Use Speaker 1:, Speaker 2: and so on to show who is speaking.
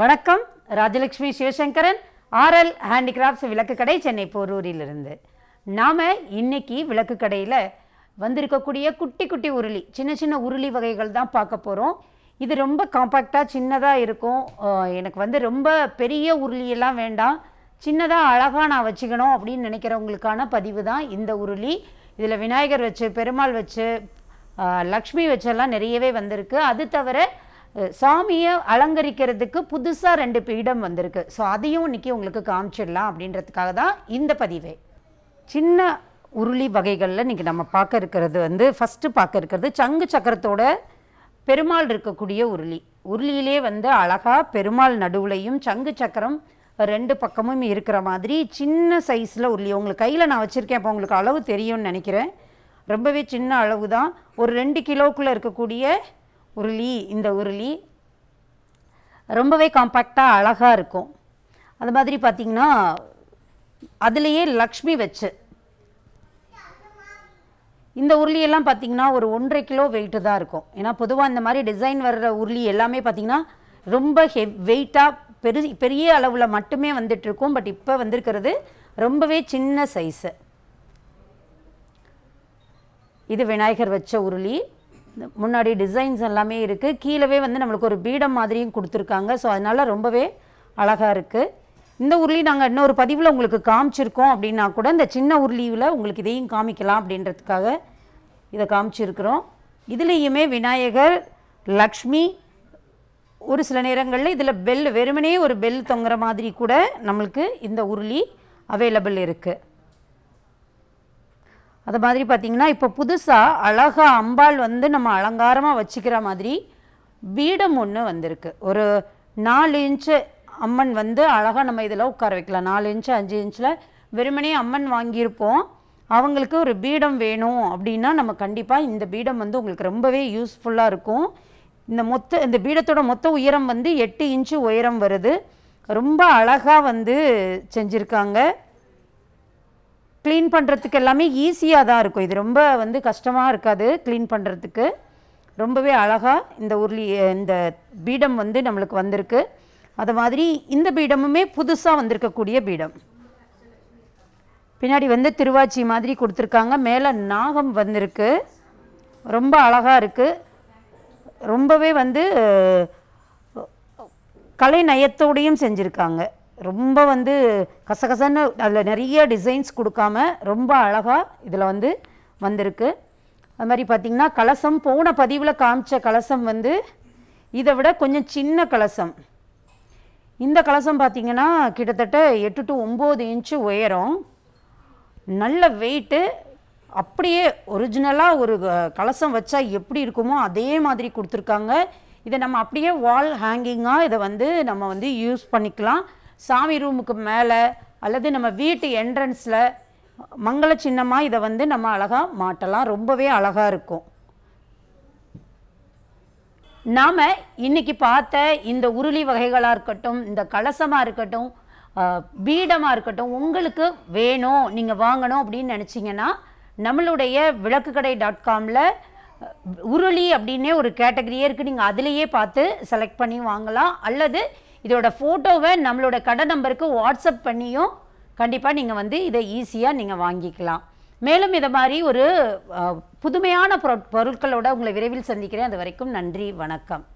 Speaker 1: வணக்கம் Rajalakshmi Sivasankaran RL handicrafts விளக்கு கடை சென்னை போரூரிலிருந்து நாம் இன்றைக்கி கடையில் வந்திருக்கக்கூடிய குட்டி குட்டி உருளி சின்ன சின்ன உருளி வகைகள் தான் பார்க்க போகிறோம் இது ரொம்ப காம்பாக்டாக சின்னதாக இருக்கும் எனக்கு வந்து ரொம்ப பெரிய உருளியெல்லாம் வேண்டாம் சின்னதாக அழகாக நான் வச்சுக்கணும் அப்படின்னு நினைக்கிறவங்களுக்கான பதிவு தான் இந்த உருளி இதில் விநாயகர் வச்சு பெருமாள் வச்சு லக்ஷ்மி வச்செல்லாம் நிறையவே வந்திருக்கு அது தவிர சாமியை அலங்கரிக்கிறதுக்கு புதுசாக ரெண்டு பீடம் வந்திருக்கு ஸோ அதையும் இன்னைக்கு உங்களுக்கு காமிச்சிடலாம் அப்படின்றதுக்காக தான் இந்த பதிவே சின்ன உருளி வகைகளில் இன்றைக்கி நம்ம பார்க்க இருக்கிறது வந்து ஃபஸ்ட்டு பார்க்க இருக்கிறது சங்கு சக்கரத்தோட பெருமாள் இருக்கக்கூடிய உருளி உருளியிலே வந்து அழகாக பெருமாள் நடுவுலையும் சங்கு சக்கரம் ரெண்டு பக்கமும் இருக்கிற மாதிரி சின்ன சைஸில் உருளி உங்களுக்கு கையில் நான் வச்சுருக்கேன் அப்போ உங்களுக்கு அளவு தெரியும்னு நினைக்கிறேன் ரொம்பவே சின்ன அளவு தான் ஒரு ரெண்டு கிலோக்குள்ளே இருக்கக்கூடிய உருளி இந்த உருளி ரொம்பவே காம்பேக்டாக அழகாக இருக்கும் அது மாதிரி பார்த்திங்கன்னா அதுலேயே லக்ஷ்மி வச்சு இந்த உருளியெல்லாம் பார்த்திங்கன்னா ஒரு ஒன்றரை கிலோ வெயிட்டு தான் இருக்கும் ஏன்னா பொதுவாக இந்த மாதிரி டிசைன் வர்ற உருளி எல்லாமே பார்த்திங்கன்னா ரொம்ப ஹெவ் வெயிட்டாக பெரு பெரிய அளவில் மட்டுமே வந்துட்டுருக்கும் பட் இப்போ வந்திருக்கிறது ரொம்பவே சின்ன சைஸு இது விநாயகர் வச்ச உருளி முன்னாடி டிசைன்ஸ் எல்லாமே இருக்குது கீழே வந்து நம்மளுக்கு ஒரு பீடம் மாதிரியும் கொடுத்துருக்காங்க ஸோ அதனால் ரொம்பவே அழகாக இருக்குது இந்த உருளையும் நாங்கள் இன்னொரு பதிவில் உங்களுக்கு காமிச்சிருக்கோம் அப்படின்னா கூட இந்த சின்ன உருளியில் உங்களுக்கு இதையும் காமிக்கலாம் அப்படின்றதுக்காக இதை காமிச்சிருக்கிறோம் இதுலேயுமே விநாயகர் லக்ஷ்மி ஒரு சில நேரங்களில் இதில் பெல் வெறுமனே ஒரு பெல் தொங்குற மாதிரி கூட நம்மளுக்கு இந்த உருளி அவைலபிள் இருக்குது அது மாதிரி பார்த்தீங்கன்னா இப்போ புதுசாக அழகாக அம்பாள் வந்து நம்ம அலங்காரமாக வச்சுக்கிற மாதிரி பீடம் ஒன்று வந்திருக்கு ஒரு நாலு இன்ச்சு அம்மன் வந்து அழகாக நம்ம இதில் உட்கார வைக்கலாம் நாலு இன்ச்சு அஞ்சு இன்ச்சில் வெறுமனே அம்மன் வாங்கியிருப்போம் அவங்களுக்கு ஒரு பீடம் வேணும் அப்படின்னா நம்ம கண்டிப்பாக இந்த பீடம் வந்து உங்களுக்கு ரொம்பவே யூஸ்ஃபுல்லாக இருக்கும் இந்த மொத்த இந்த பீடத்தோட மொத்த உயரம் வந்து எட்டு இன்ச்சு உயரம் வருது ரொம்ப அழகாக வந்து செஞ்சுருக்காங்க க்ளீன் பண்ணுறதுக்கு எல்லாமே ஈஸியாக தான் இருக்கும் இது ரொம்ப வந்து கஷ்டமாக இருக்காது க்ளீன் பண்ணுறதுக்கு ரொம்பவே அழகாக இந்த உருளி இந்த பீடம் வந்து நம்மளுக்கு வந்திருக்கு அது மாதிரி இந்த பீடமுமே புதுசாக வந்திருக்கக்கூடிய பீடம் பின்னாடி வந்து திருவாச்சி மாதிரி கொடுத்துருக்காங்க மேலே நாகம் வந்திருக்கு ரொம்ப அழகாக இருக்குது ரொம்பவே வந்து கலை நயத்தோடையும் செஞ்சுருக்காங்க ரொம்ப வந்து கசகசன்னு அதில் நிறைய டிசைன்ஸ் கொடுக்காம ரொம்ப அழகாக இதில் வந்து வந்திருக்கு அது மாதிரி பார்த்திங்கன்னா கலசம் போன பதிவில் காமிச்ச கலசம் வந்து இதை விட கொஞ்சம் சின்ன கலசம் இந்த கலசம் பார்த்திங்கன்னா கிட்டத்தட்ட எட்டு டு ஒம்பது இன்ச்சு உயரம் நல்ல வெயிட்டு அப்படியே ஒரிஜினலாக ஒரு கலசம் வச்சா எப்படி இருக்குமோ அதே மாதிரி கொடுத்துருக்காங்க இதை நம்ம அப்படியே வால் ஹேங்கிங்காக இதை வந்து நம்ம வந்து யூஸ் பண்ணிக்கலாம் சாமி ரூமுக்கு மேலே அல்லது நம்ம வீட்டு என்ட்ரன்ஸில் மங்கள சின்னமாக இதை வந்து நம்ம அழகாக மாட்டலாம் ரொம்பவே அழகாக இருக்கும் நாம் இன்றைக்கி பார்த்த இந்த உருளி வகைகளாக இருக்கட்டும் இந்த கலசமாக இருக்கட்டும் பீடமாக இருக்கட்டும் உங்களுக்கு வேணும் நீங்கள் வாங்கணும் அப்படின்னு நினச்சிங்கன்னா நம்மளுடைய விளக்கு கடை டாட் காமில் உருளி அப்படின்னே ஒரு கேட்டகரியே இருக்குது நீங்கள் அதிலேயே பார்த்து செலக்ட் பண்ணி வாங்கலாம் அல்லது இதோட ஃபோட்டோவை நம்மளோட கடை நம்பருக்கு வாட்ஸ்அப் பண்ணியும் கண்டிப்பாக நீங்கள் வந்து இதை ஈஸியாக நீங்கள் வாங்கிக்கலாம் மேலும் இதை மாதிரி ஒரு புதுமையான பொருட்களோட உங்களை விரைவில் சந்திக்கிறேன் அது வரைக்கும் நன்றி வணக்கம்